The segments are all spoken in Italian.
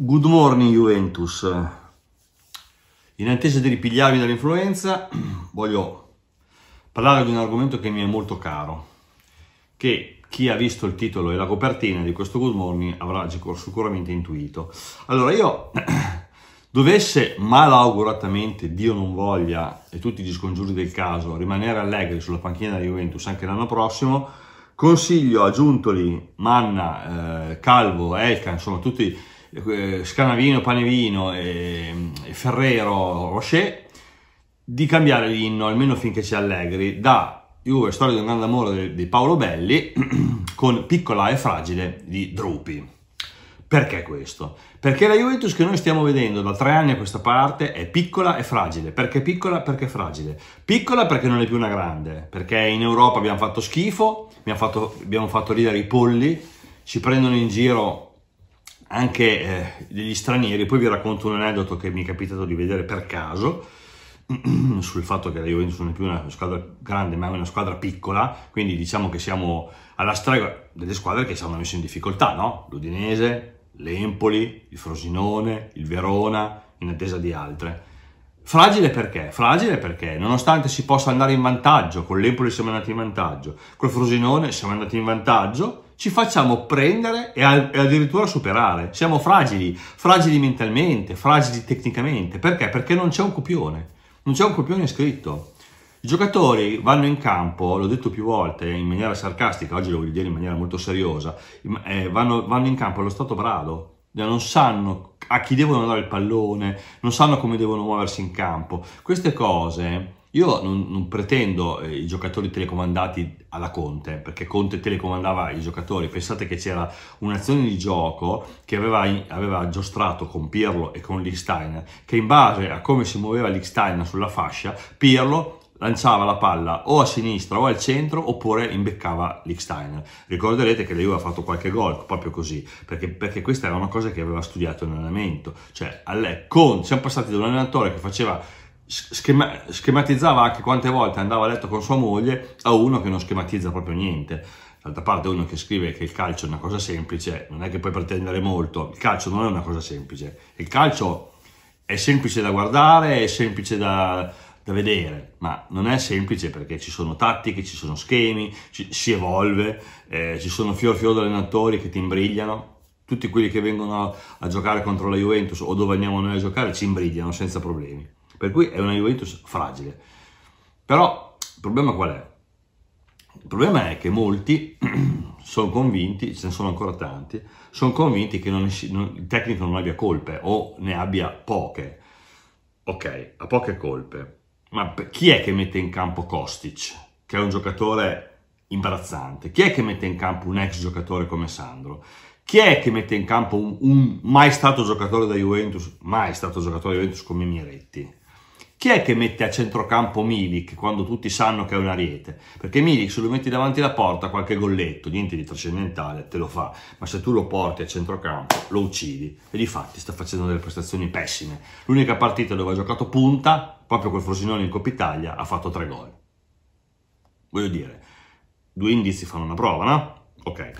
Good morning Juventus. In attesa di ripigliarvi dall'influenza, voglio parlare di un argomento che mi è molto caro, che chi ha visto il titolo e la copertina di questo Good Morning avrà sicuramente intuito. Allora, io dovesse malauguratamente, Dio non voglia, e tutti gli scongiuri del caso, rimanere allegri sulla panchina della Juventus anche l'anno prossimo, consiglio a Giuntoli, Manna, eh, Calvo, Elkan, insomma tutti eh, Scanavino, Panevino e, e Ferrero Rocher di cambiare l'inno almeno finché c'è Allegri da Juve storia di un grande amore di Paolo Belli con piccola e fragile di Drupi. Perché questo? Perché la Juventus che noi stiamo vedendo da tre anni a questa parte è piccola e fragile. Perché piccola? Perché fragile. Piccola perché non è più una grande, perché in Europa abbiamo fatto schifo, abbiamo fatto, abbiamo fatto ridere i polli, ci prendono in giro anche eh, degli stranieri. Poi vi racconto un aneddoto che mi è capitato di vedere per caso sul fatto che la Juventus non è più una squadra grande ma è una squadra piccola, quindi diciamo che siamo alla stregua delle squadre che ci hanno messo in difficoltà, no? L'Udinese, l'Empoli, il Frosinone, il Verona, in attesa di altre. Fragile perché? Fragile perché nonostante si possa andare in vantaggio, con l'Empoli siamo andati in vantaggio, col Frosinone siamo andati in vantaggio, ci facciamo prendere e addirittura superare. Siamo fragili, fragili mentalmente, fragili tecnicamente. Perché? Perché non c'è un copione, non c'è un copione scritto. I giocatori vanno in campo, l'ho detto più volte in maniera sarcastica, oggi lo voglio dire in maniera molto seriosa, eh, vanno, vanno in campo allo stato brado, cioè, non sanno a chi devono dare il pallone, non sanno come devono muoversi in campo. Queste cose io non, non pretendo eh, i giocatori telecomandati alla Conte, perché Conte telecomandava i giocatori. Pensate che c'era un'azione di gioco che aveva, aveva giostrato con Pirlo e con Lichsteiner, che in base a come si muoveva Lichsteiner sulla fascia, Pirlo lanciava la palla o a sinistra o al centro oppure imbeccava l'Iksteiner. Ricorderete che la Juve ha fatto qualche gol proprio così, perché, perché, questa era una cosa che aveva studiato in allenamento. Cioè, con, siamo passati da un allenatore che faceva schema- schematizzava anche quante volte andava a letto con sua moglie a uno che non schematizza proprio niente. D'altra parte uno che scrive che il calcio è una cosa semplice, non è che puoi pretendere molto, il calcio non è una cosa semplice, il calcio è semplice da guardare, è semplice da, da vedere, ma non è semplice perché ci sono tattiche, ci sono schemi, ci, si evolve, eh, ci sono fior fior di allenatori che ti imbrigliano, tutti quelli che vengono a, a giocare contro la Juventus o dove andiamo noi a giocare ci imbrigliano senza problemi. Per cui è una Juventus fragile. Però il problema qual è? Il problema è che molti sono convinti, ce ne sono ancora tanti, sono convinti che non, non, il tecnico non abbia colpe o ne abbia poche. Ok, ha poche colpe, ma chi è che mette in campo Kostic, che è un giocatore imbarazzante? Chi è che mette in campo un ex giocatore come Sandro? Chi è che mette in campo un, un mai stato giocatore da Juventus, mai stato giocatore da Juventus come Miretti? Chi è che mette a centrocampo Milik quando tutti sanno che è un ariete? Perché Milik se lo metti davanti alla porta qualche golletto, niente di trascendentale, te lo fa, ma se tu lo porti a centrocampo lo uccidi e di fatti sta facendo delle prestazioni pessime. L'unica partita dove ha giocato punta, proprio col Frosinone in Coppa Italia, ha fatto tre gol. Voglio dire, due indizi fanno una prova, no? Ok.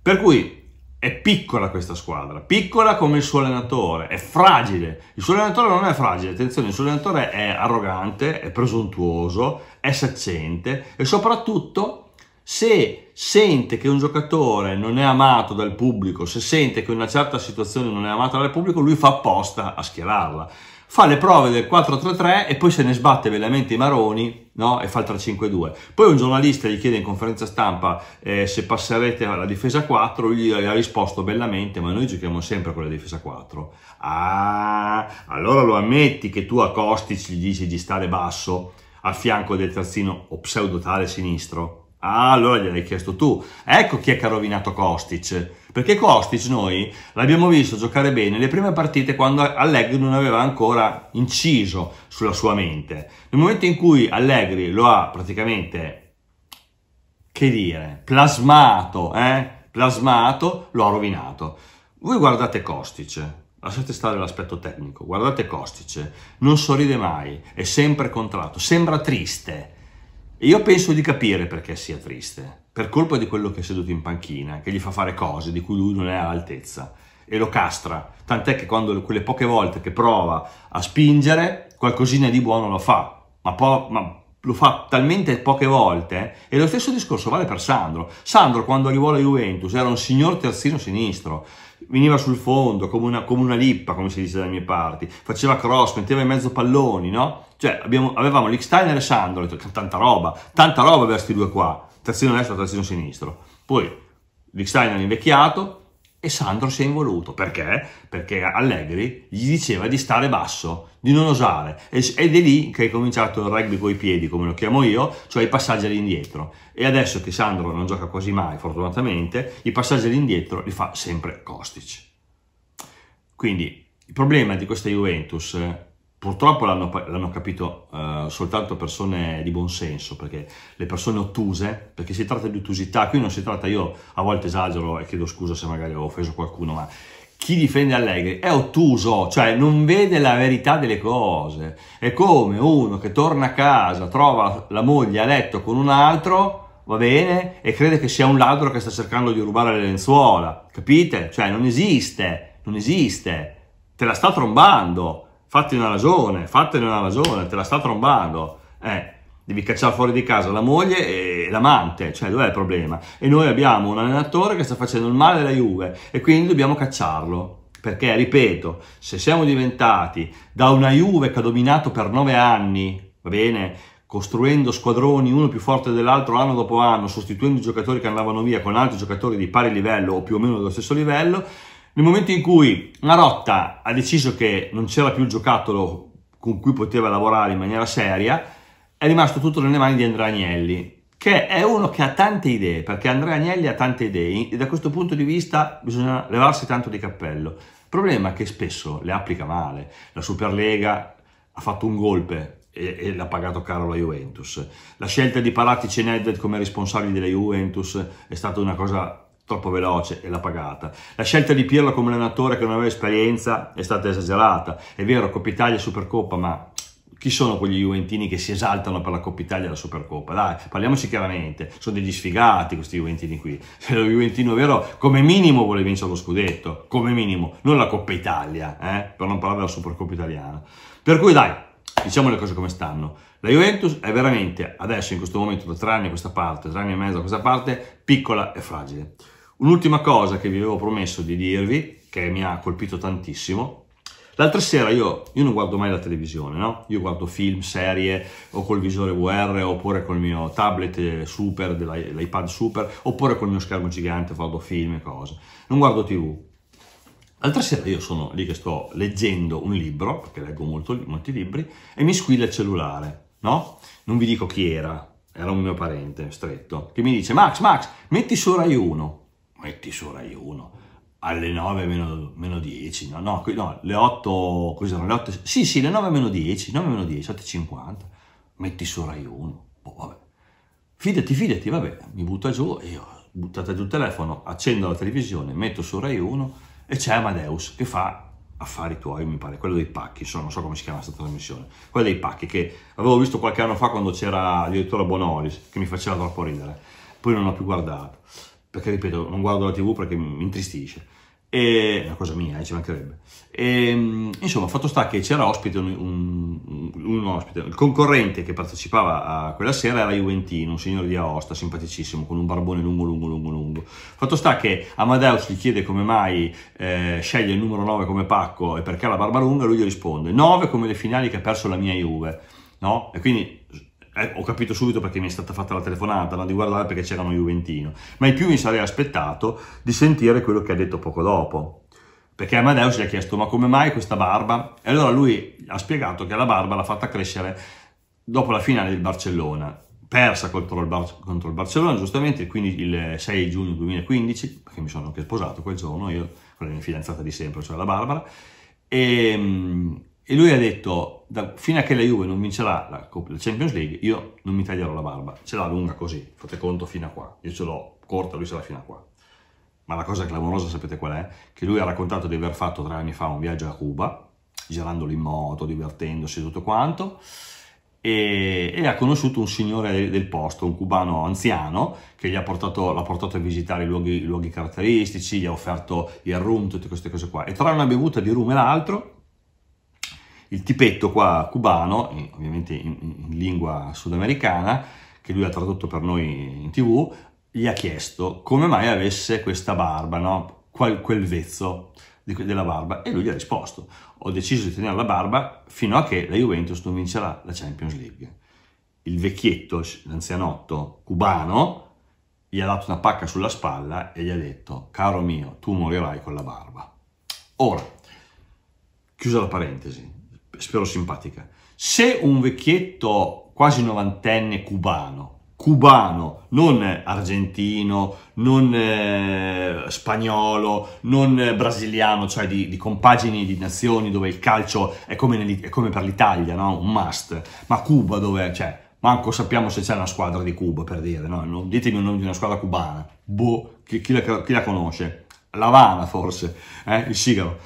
Per cui è piccola questa squadra, piccola come il suo allenatore, è fragile. Il suo allenatore non è fragile, attenzione, il suo allenatore è arrogante, è presuntuoso, è saccente e soprattutto se sente che un giocatore non è amato dal pubblico, se sente che una certa situazione non è amata dal pubblico, lui fa apposta a schierarla fa le prove del 4-3-3 e poi se ne sbatte veramente i maroni no? e fa il 3-5-2. Poi un giornalista gli chiede in conferenza stampa eh, se passerete alla difesa 4, lui gli ha risposto bellamente ma noi giochiamo sempre con la difesa 4. Ah, allora lo ammetti che tu a Costi gli dici di stare basso a fianco del terzino o pseudo tale sinistro? Ah, allora gliel'hai chiesto tu. Ecco chi è che ha rovinato Kostic. Perché Kostic noi l'abbiamo visto giocare bene le prime partite quando Allegri non aveva ancora inciso sulla sua mente. Nel momento in cui Allegri lo ha praticamente, che dire, plasmato, eh? plasmato, lo ha rovinato. Voi guardate Kostic, lasciate stare l'aspetto tecnico, guardate Kostic, non sorride mai, è sempre contratto, sembra triste, e io penso di capire perché sia triste, per colpa di quello che è seduto in panchina, che gli fa fare cose di cui lui non è all'altezza e lo castra, tant'è che quando quelle poche volte che prova a spingere, qualcosina di buono lo fa, ma, po- ma lo fa talmente poche volte eh? e lo stesso discorso vale per Sandro. Sandro quando arrivò alla Juventus era un signor terzino sinistro, veniva sul fondo come una, come una lippa, come si dice dalle mie parti, faceva cross, metteva in mezzo palloni, no? Cioè abbiamo, avevamo l'Iksteiner e Sandro, tanta roba, tanta roba verso i due qua, terzino destro, terzino sinistro. Poi l'Iksteiner invecchiato, e Sandro si è involuto. Perché? Perché Allegri gli diceva di stare basso, di non osare. Ed è lì che è cominciato il rugby coi piedi, come lo chiamo io, cioè i passaggi all'indietro. E adesso che Sandro non gioca quasi mai, fortunatamente, i passaggi all'indietro li fa sempre Kostic. Quindi il problema di questa Juventus eh, purtroppo l'hanno, l'hanno capito uh, soltanto persone di buonsenso, perché le persone ottuse, perché si tratta di ottusità, qui non si tratta, io a volte esagero e chiedo scusa se magari ho offeso qualcuno, ma chi difende Allegri è ottuso, cioè non vede la verità delle cose. È come uno che torna a casa, trova la moglie a letto con un altro, va bene, e crede che sia un ladro che sta cercando di rubare le lenzuola, capite? Cioè non esiste, non esiste, te la sta trombando fatti una ragione, fatene una ragione, te la sta trombando, eh, devi cacciare fuori di casa la moglie e l'amante, cioè dov'è il problema? E noi abbiamo un allenatore che sta facendo il male alla Juve e quindi dobbiamo cacciarlo. Perché, ripeto, se siamo diventati da una Juve che ha dominato per nove anni, va bene, costruendo squadroni uno più forte dell'altro anno dopo anno, sostituendo i giocatori che andavano via con altri giocatori di pari livello o più o meno dello stesso livello, nel momento in cui la rotta ha deciso che non c'era più il giocattolo con cui poteva lavorare in maniera seria, è rimasto tutto nelle mani di Andrea Agnelli, che è uno che ha tante idee, perché Andrea Agnelli ha tante idee e da questo punto di vista bisogna levarsi tanto di cappello. Il problema è che spesso le applica male. La Superlega ha fatto un golpe e, e l'ha pagato caro la Juventus. La scelta di Paratici e Nedved come responsabili della Juventus è stata una cosa troppo veloce e l'ha pagata. La scelta di Pirlo come allenatore che non aveva esperienza è stata esagerata. È vero, Coppa Italia e Supercoppa, ma chi sono quegli Juventini che si esaltano per la Coppa Italia e la Supercoppa? Dai, parliamoci chiaramente, sono degli sfigati questi Juventini qui. Se lo Juventino vero, come minimo vuole vincere lo scudetto, come minimo, non la Coppa Italia, eh? per non parlare della Supercoppa italiana. Per cui dai, diciamo le cose come stanno. La Juventus è veramente, adesso in questo momento, da tre anni a questa parte, tre anni e mezzo a questa parte, piccola e fragile. Un'ultima cosa che vi avevo promesso di dirvi, che mi ha colpito tantissimo. L'altra sera io, io non guardo mai la televisione, no? Io guardo film, serie, o col visore VR, oppure col mio tablet eh, super, l'iPad super, oppure col mio schermo gigante, guardo film e cose. Non guardo tv. L'altra sera io sono lì che sto leggendo un libro, perché leggo molto, molti libri, e mi squilla il cellulare, no? Non vi dico chi era, era un mio parente stretto, che mi dice Max, Max, metti su Rai 1 metti su Rai 1, alle 9 meno, meno 10, no, no, no, le 8, cosa erano, le 8, sì, sì, le 9 meno 10, 9 meno 10, 8.50, metti su Rai 1, boh, vabbè. Fidati, fidati, vabbè, mi butta giù, io buttate giù il telefono, accendo la televisione, metto su Rai 1 e c'è Amadeus che fa affari tuoi, mi pare, quello dei pacchi, so, non so come si chiama questa trasmissione, quello dei pacchi che avevo visto qualche anno fa quando c'era addirittura Bonolis, che mi faceva troppo ridere, poi non ho più guardato perché ripeto, non guardo la tv perché mi intristisce. è una cosa mia, eh, ci mancherebbe. E, ehm, insomma, fatto sta che c'era ospite un, un, un, ospite, il concorrente che partecipava a quella sera era Juventino, un signore di Aosta, simpaticissimo, con un barbone lungo, lungo, lungo, lungo. Fatto sta che Amadeus gli chiede come mai eh, sceglie il numero 9 come pacco e perché ha la barba lunga, lui gli risponde 9 come le finali che ha perso la mia Juve. No? E quindi eh, ho capito subito perché mi è stata fatta la telefonata, no? di guardare perché c'era uno Juventino, ma in più mi sarei aspettato di sentire quello che ha detto poco dopo, perché Amadeus gli ha chiesto ma come mai questa barba? E allora lui ha spiegato che la barba l'ha fatta crescere dopo la finale del Barcellona, persa contro il, Bar- contro il Barcellona giustamente il, 15, il, 6 giugno 2015, perché mi sono anche sposato quel giorno, io con la mia fidanzata di sempre, cioè la Barbara, e, ehm, e lui ha detto da, fino a che la Juve non vincerà la, la, Champions League, io non mi taglierò la barba, ce l'ha lunga così, fate conto fino a qua, io ce l'ho corta, lui ce l'ha fino a qua. Ma la cosa clamorosa sapete qual è? Che lui ha raccontato di aver fatto tre anni fa un viaggio a Cuba, girandolo in moto, divertendosi e tutto quanto, e, e, ha conosciuto un signore del posto, un cubano anziano, che gli ha portato, l'ha portato a visitare i luoghi, i luoghi caratteristici, gli ha offerto il rum, tutte queste cose qua. E tra una bevuta di rum e l'altro, il tipetto qua cubano, ovviamente in, in lingua sudamericana, che lui ha tradotto per noi in tv, gli ha chiesto come mai avesse questa barba, no? Qual, quel vezzo di, della barba, e lui gli ha risposto, ho deciso di tenere la barba fino a che la Juventus non vincerà la Champions League. Il vecchietto, l'anzianotto cubano, gli ha dato una pacca sulla spalla e gli ha detto, caro mio, tu morirai con la barba. Ora, chiusa la parentesi, spero simpatica. Se un vecchietto quasi novantenne cubano, cubano, non argentino, non eh, spagnolo, non eh, brasiliano, cioè di, di, compagini di nazioni dove il calcio è come, è come per l'Italia, no? un must, ma Cuba dove, cioè, manco sappiamo se c'è una squadra di Cuba, per dire, no? non, ditemi un nome di una squadra cubana, boh, chi, chi, la, chi la, conosce? L'Havana forse, eh? il sigaro.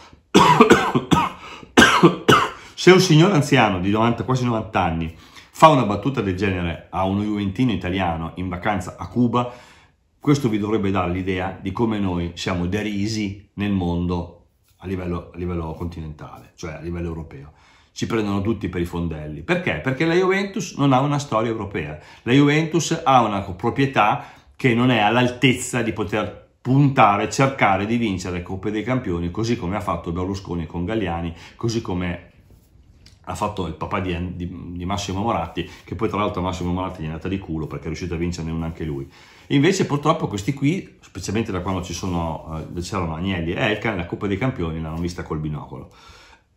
Se un signore anziano di 90, quasi 90 anni fa una battuta del genere a uno juventino italiano in vacanza a Cuba, questo vi dovrebbe dare l'idea di come noi siamo derisi nel mondo a livello, a livello continentale, cioè a livello europeo ci prendono tutti per i fondelli. Perché? Perché la Juventus non ha una storia europea. La Juventus ha una proprietà che non è all'altezza di poter puntare, cercare di vincere le Coppe dei Campioni, così come ha fatto Berlusconi con Galliani, così come ha fatto il papà di, di, di, Massimo Moratti, che poi tra l'altro Massimo Moratti gli è andata di culo perché è riuscito a vincerne una anche lui. Invece purtroppo questi qui, specialmente da quando ci sono, eh, c'erano Agnelli e Elkan, la Coppa dei Campioni l'hanno vista col binocolo.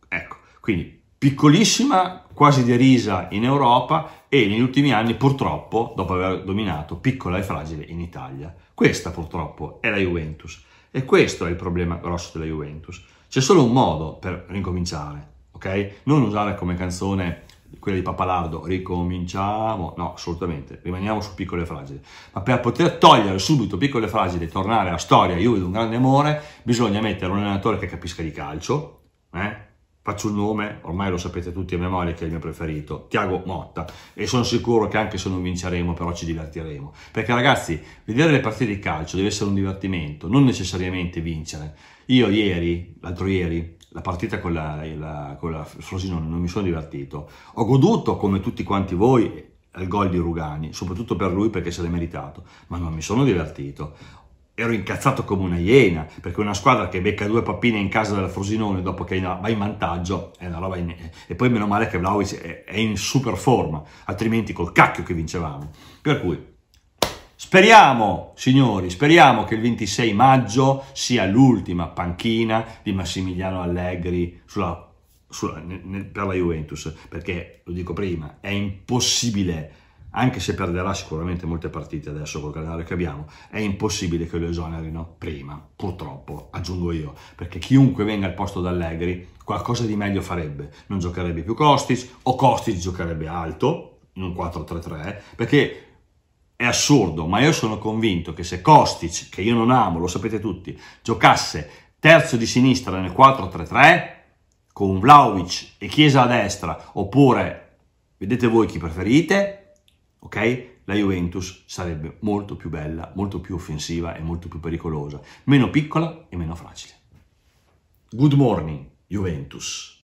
Ecco, quindi piccolissima, quasi derisa in Europa e negli ultimi anni purtroppo, dopo aver dominato, piccola e fragile in Italia. Questa purtroppo è la Juventus e questo è il problema grosso della Juventus. C'è solo un modo per ricominciare, ok? Non usare come canzone quella di Papalardo, ricominciamo, no, assolutamente, rimaniamo su piccole fragili. Ma per poter togliere subito piccole fragili e tornare alla storia, io vedo un grande amore, bisogna mettere un allenatore che capisca di calcio, eh? faccio un nome, ormai lo sapete tutti a memoria che è il mio preferito, Tiago Motta, e sono sicuro che anche se non vinceremo, però ci divertiremo. Perché ragazzi, vedere le partite di calcio deve essere un divertimento, non necessariamente vincere. Io ieri, l'altro ieri, la partita con la, la, con la Frosinone non mi sono divertito. Ho goduto, come tutti quanti voi, al gol di Rugani, soprattutto per lui perché se l'è meritato, ma non mi sono divertito. Ero incazzato come una iena, perché una squadra che becca due pappine in casa della Frosinone dopo che va in vantaggio è una roba in... E poi meno male che Vlaovic è in super forma, altrimenti col cacchio che vincevamo. Per cui Speriamo, signori, speriamo che il 26 maggio sia l'ultima panchina di Massimiliano Allegri sulla, sulla, nel, per la Juventus, perché, lo dico prima, è impossibile anche se perderà sicuramente molte partite adesso col calendario che abbiamo, è impossibile che lo esonerino prima, purtroppo, aggiungo io, perché chiunque venga al posto d'Allegri qualcosa di meglio farebbe, non giocherebbe più Costis o Costis giocherebbe alto in un 4-3-3, perché è assurdo, ma io sono convinto che se Kostic, che io non amo, lo sapete tutti, giocasse terzo di sinistra nel 4-3-3, con Vlaovic e Chiesa a destra, oppure vedete voi chi preferite, ok? La Juventus sarebbe molto più bella, molto più offensiva e molto più pericolosa, meno piccola e meno fragile. Good morning, Juventus.